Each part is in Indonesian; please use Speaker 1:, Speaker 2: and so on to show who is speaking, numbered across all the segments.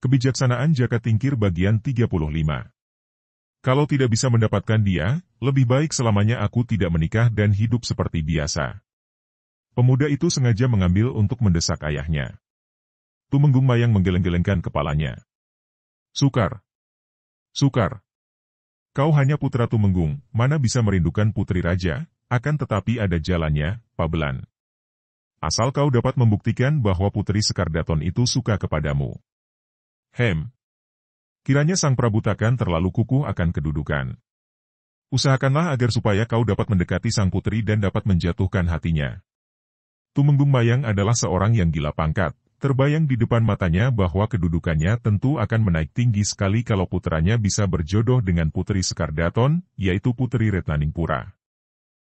Speaker 1: Kebijaksanaan jaka tingkir bagian 35. Kalau tidak bisa mendapatkan dia, lebih baik selamanya aku tidak menikah dan hidup seperti biasa. Pemuda itu sengaja mengambil untuk mendesak ayahnya. Tumenggung Mayang menggeleng-gelengkan kepalanya. Sukar. Sukar. Kau hanya putra Tumenggung, mana bisa merindukan putri raja, akan tetapi ada jalannya, Pabelan. Asal kau dapat membuktikan bahwa putri Sekardaton itu suka kepadamu. Hem. Kiranya sang Prabu takkan terlalu kuku akan kedudukan. Usahakanlah agar supaya kau dapat mendekati sang putri dan dapat menjatuhkan hatinya. Tumenggung Mayang adalah seorang yang gila pangkat. Terbayang di depan matanya bahwa kedudukannya tentu akan menaik tinggi sekali kalau putranya bisa berjodoh dengan putri Sekardaton, yaitu putri Retnaningpura.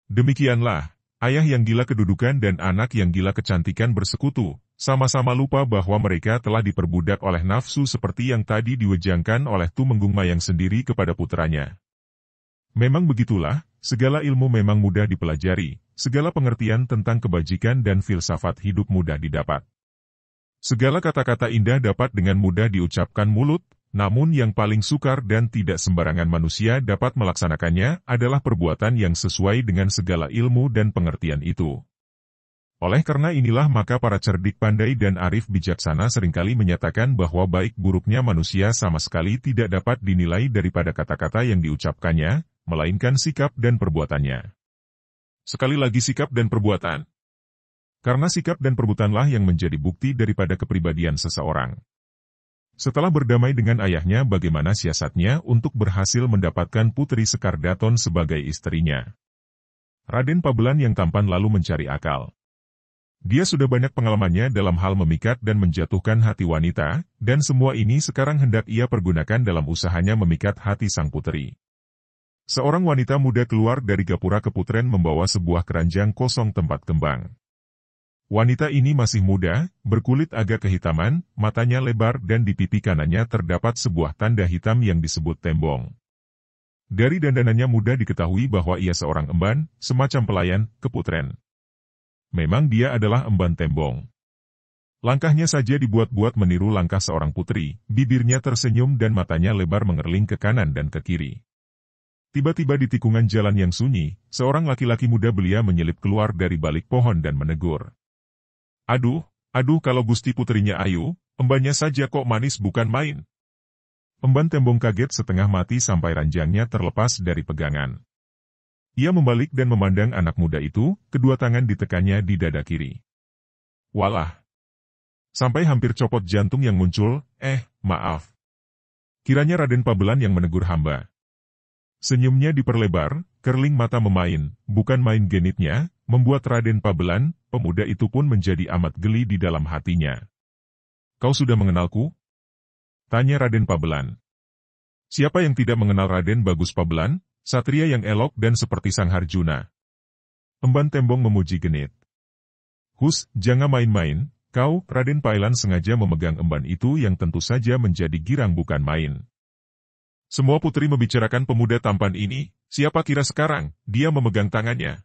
Speaker 1: Demikianlah, ayah yang gila kedudukan dan anak yang gila kecantikan bersekutu, sama-sama lupa bahwa mereka telah diperbudak oleh nafsu seperti yang tadi diwejangkan oleh Tumenggung Mayang sendiri kepada putranya. Memang begitulah, segala ilmu memang mudah dipelajari, segala pengertian tentang kebajikan dan filsafat hidup mudah didapat. Segala kata-kata indah dapat dengan mudah diucapkan mulut, namun yang paling sukar dan tidak sembarangan manusia dapat melaksanakannya adalah perbuatan yang sesuai dengan segala ilmu dan pengertian itu. Oleh karena inilah maka para cerdik pandai dan arif bijaksana seringkali menyatakan bahwa baik buruknya manusia sama sekali tidak dapat dinilai daripada kata-kata yang diucapkannya, melainkan sikap dan perbuatannya. Sekali lagi sikap dan perbuatan. Karena sikap dan perbuatanlah yang menjadi bukti daripada kepribadian seseorang. Setelah berdamai dengan ayahnya bagaimana siasatnya untuk berhasil mendapatkan putri Sekardaton sebagai istrinya. Raden Pabelan yang tampan lalu mencari akal. Dia sudah banyak pengalamannya dalam hal memikat dan menjatuhkan hati wanita, dan semua ini sekarang hendak ia pergunakan dalam usahanya memikat hati sang putri. Seorang wanita muda keluar dari gapura keputren membawa sebuah keranjang kosong tempat kembang. Wanita ini masih muda, berkulit agak kehitaman, matanya lebar dan di pipi kanannya terdapat sebuah tanda hitam yang disebut tembong. Dari dandanannya mudah diketahui bahwa ia seorang emban, semacam pelayan, keputren. Memang dia adalah emban tembong. Langkahnya saja dibuat-buat meniru langkah seorang putri, bibirnya tersenyum dan matanya lebar mengerling ke kanan dan ke kiri. Tiba-tiba di tikungan jalan yang sunyi, seorang laki-laki muda belia menyelip keluar dari balik pohon dan menegur. Aduh, aduh kalau Gusti putrinya Ayu, embannya saja kok manis bukan main. Emban tembong kaget setengah mati sampai ranjangnya terlepas dari pegangan. Ia membalik dan memandang anak muda itu, kedua tangan ditekannya di dada kiri. Walah. Sampai hampir copot jantung yang muncul, eh, maaf. Kiranya Raden Pabelan yang menegur hamba. Senyumnya diperlebar, kerling mata memain, bukan main genitnya, membuat Raden Pabelan, pemuda itu pun menjadi amat geli di dalam hatinya. Kau sudah mengenalku? Tanya Raden Pabelan. Siapa yang tidak mengenal Raden Bagus Pabelan? Satria yang elok dan seperti sang Harjuna. Emban Tembong memuji genit. Hus, jangan main-main, kau, Raden Pailan sengaja memegang emban itu yang tentu saja menjadi girang bukan main. Semua putri membicarakan pemuda tampan ini, siapa kira sekarang, dia memegang tangannya.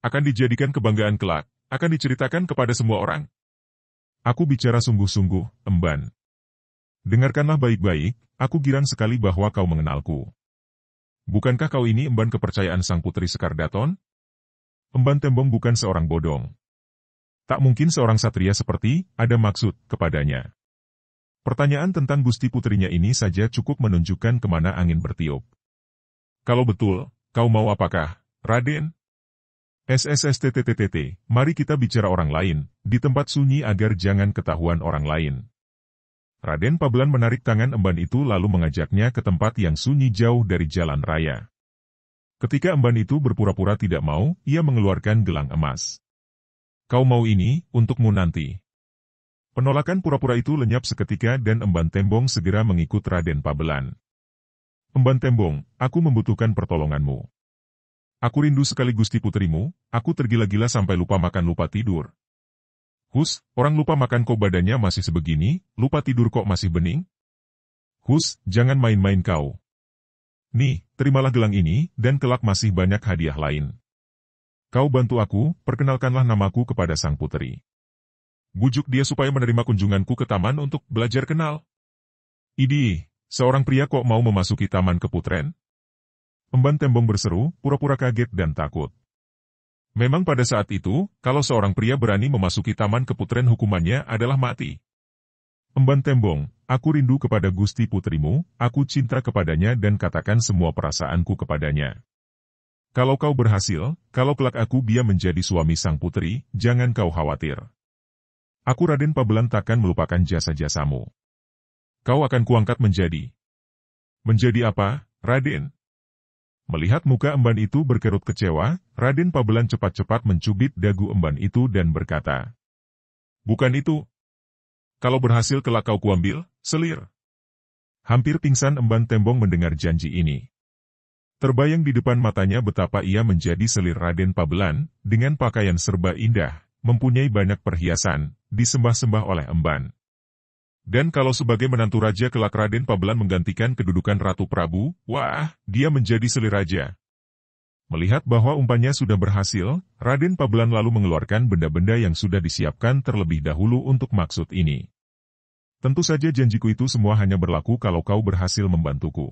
Speaker 1: Akan dijadikan kebanggaan kelak, akan diceritakan kepada semua orang. Aku bicara sungguh-sungguh, emban. Dengarkanlah baik-baik, aku girang sekali bahwa kau mengenalku. Bukankah kau ini emban kepercayaan sang putri Sekar Daton? Emban Tembong bukan seorang bodong. Tak mungkin seorang satria seperti, ada maksud, kepadanya. Pertanyaan tentang gusti putrinya ini saja cukup menunjukkan kemana angin bertiup. Kalau betul, kau mau apakah, Raden? SSSTTTTT, mari kita bicara orang lain, di tempat sunyi agar jangan ketahuan orang lain. Raden Pabelan menarik tangan emban itu lalu mengajaknya ke tempat yang sunyi jauh dari jalan raya. Ketika emban itu berpura-pura tidak mau, ia mengeluarkan gelang emas. Kau mau ini, untukmu nanti. Penolakan pura-pura itu lenyap seketika dan emban tembong segera mengikut Raden Pabelan. Emban tembong, aku membutuhkan pertolonganmu. Aku rindu sekali Gusti Putrimu, aku tergila-gila sampai lupa makan lupa tidur. Hus, orang lupa makan kok badannya masih sebegini, lupa tidur kok masih bening? Hus, jangan main-main kau. Nih, terimalah gelang ini, dan kelak masih banyak hadiah lain. Kau bantu aku, perkenalkanlah namaku kepada sang putri. Bujuk dia supaya menerima kunjunganku ke taman untuk belajar kenal. Idi, seorang pria kok mau memasuki taman keputren? Emban Tembong berseru, pura-pura kaget dan takut. Memang pada saat itu, kalau seorang pria berani memasuki taman keputren hukumannya adalah mati. Emban Tembong, aku rindu kepada Gusti Putrimu, aku cinta kepadanya dan katakan semua perasaanku kepadanya. Kalau kau berhasil, kalau kelak aku biar menjadi suami sang putri, jangan kau khawatir. Aku Raden Pabelan takkan melupakan jasa-jasamu. Kau akan kuangkat menjadi. Menjadi apa, Raden? Melihat muka emban itu berkerut kecewa, Raden Pabelan cepat-cepat mencubit dagu emban itu dan berkata, Bukan itu. Kalau berhasil kelak kau kuambil, selir. Hampir pingsan emban tembong mendengar janji ini. Terbayang di depan matanya betapa ia menjadi selir Raden Pabelan, dengan pakaian serba indah, mempunyai banyak perhiasan, disembah-sembah oleh emban. Dan kalau sebagai menantu raja kelak Raden Pabelan menggantikan kedudukan Ratu Prabu, wah, dia menjadi selir raja. Melihat bahwa umpannya sudah berhasil, Raden Pabelan lalu mengeluarkan benda-benda yang sudah disiapkan terlebih dahulu untuk maksud ini. Tentu saja janjiku itu semua hanya berlaku kalau kau berhasil membantuku.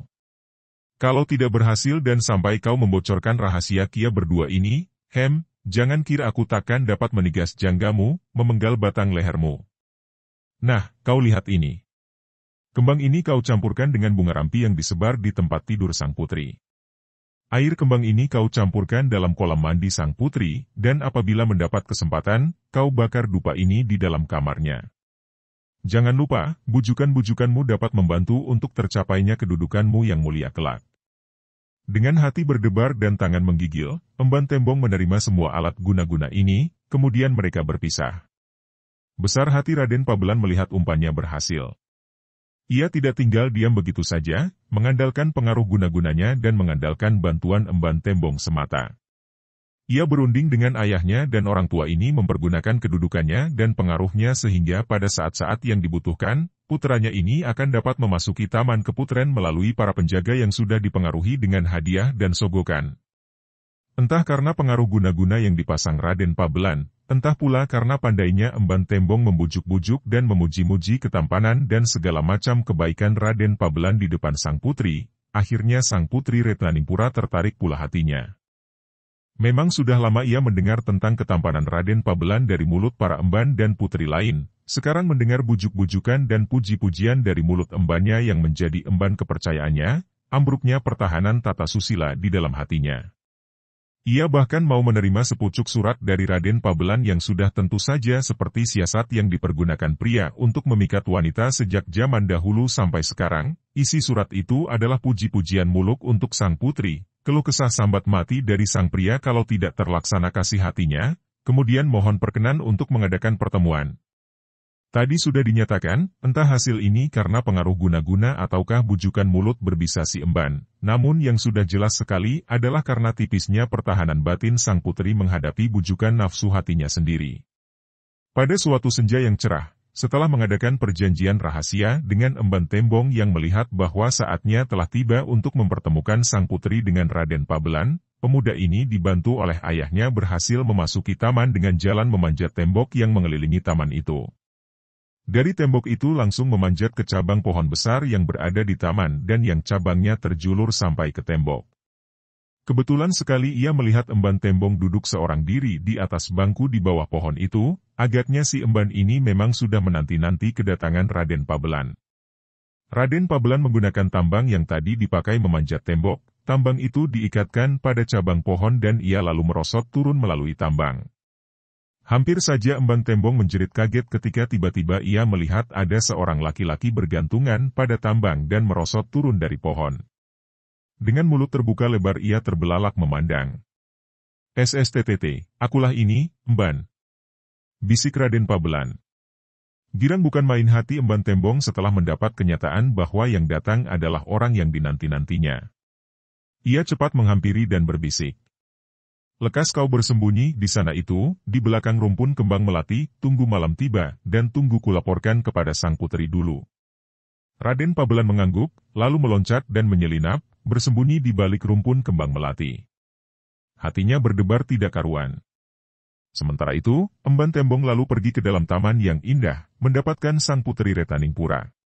Speaker 1: Kalau tidak berhasil dan sampai kau membocorkan rahasia Kia berdua ini, hem, jangan kira aku takkan dapat menigas janggamu, memenggal batang lehermu. Nah, kau lihat ini. Kembang ini kau campurkan dengan bunga rampi yang disebar di tempat tidur sang putri. Air kembang ini kau campurkan dalam kolam mandi sang putri, dan apabila mendapat kesempatan, kau bakar dupa ini di dalam kamarnya. Jangan lupa, bujukan-bujukanmu dapat membantu untuk tercapainya kedudukanmu yang mulia kelak. Dengan hati berdebar dan tangan menggigil, emban tembong menerima semua alat guna-guna ini, kemudian mereka berpisah. Besar hati Raden Pabelan melihat umpannya berhasil. Ia tidak tinggal diam begitu saja, mengandalkan pengaruh guna-gunanya dan mengandalkan bantuan emban tembong semata. Ia berunding dengan ayahnya dan orang tua ini mempergunakan kedudukannya dan pengaruhnya sehingga pada saat-saat yang dibutuhkan, putranya ini akan dapat memasuki taman keputren melalui para penjaga yang sudah dipengaruhi dengan hadiah dan sogokan. Entah karena pengaruh guna-guna yang dipasang Raden Pabelan, Entah pula karena pandainya emban tembong membujuk-bujuk dan memuji-muji ketampanan dan segala macam kebaikan Raden Pabelan di depan sang putri, akhirnya sang putri Retnaningpura tertarik pula hatinya. Memang sudah lama ia mendengar tentang ketampanan Raden Pabelan dari mulut para emban dan putri lain, sekarang mendengar bujuk-bujukan dan puji-pujian dari mulut embannya yang menjadi emban kepercayaannya, ambruknya pertahanan tata susila di dalam hatinya. Ia bahkan mau menerima sepucuk surat dari Raden Pabelan yang sudah tentu saja seperti siasat yang dipergunakan pria untuk memikat wanita sejak zaman dahulu sampai sekarang. Isi surat itu adalah puji-pujian muluk untuk sang putri, keluh kesah sambat mati dari sang pria kalau tidak terlaksana kasih hatinya, kemudian mohon perkenan untuk mengadakan pertemuan. Tadi sudah dinyatakan, entah hasil ini karena pengaruh guna-guna ataukah bujukan mulut berbisa si emban. Namun yang sudah jelas sekali adalah karena tipisnya pertahanan batin sang putri menghadapi bujukan nafsu hatinya sendiri. Pada suatu senja yang cerah, setelah mengadakan perjanjian rahasia dengan emban tembong yang melihat bahwa saatnya telah tiba untuk mempertemukan sang putri dengan Raden Pabelan, pemuda ini dibantu oleh ayahnya berhasil memasuki taman dengan jalan memanjat tembok yang mengelilingi taman itu. Dari tembok itu langsung memanjat ke cabang pohon besar yang berada di taman dan yang cabangnya terjulur sampai ke tembok. Kebetulan sekali ia melihat emban tembong duduk seorang diri di atas bangku di bawah pohon itu, agaknya si emban ini memang sudah menanti-nanti kedatangan Raden Pabelan. Raden Pabelan menggunakan tambang yang tadi dipakai memanjat tembok, tambang itu diikatkan pada cabang pohon dan ia lalu merosot turun melalui tambang. Hampir saja Embang Tembong menjerit kaget ketika tiba-tiba ia melihat ada seorang laki-laki bergantungan pada tambang dan merosot turun dari pohon. Dengan mulut terbuka lebar ia terbelalak memandang. SSTTT, akulah ini, Emban. Bisik Raden Pabelan. Girang bukan main hati Emban Tembong setelah mendapat kenyataan bahwa yang datang adalah orang yang dinanti-nantinya. Ia cepat menghampiri dan berbisik. Lekas kau bersembunyi di sana itu, di belakang rumpun kembang melati, tunggu malam tiba, dan tunggu kulaporkan kepada sang putri dulu. Raden Pabelan mengangguk, lalu meloncat dan menyelinap, bersembunyi di balik rumpun kembang melati. Hatinya berdebar tidak karuan. Sementara itu, emban tembong lalu pergi ke dalam taman yang indah, mendapatkan sang putri Pura.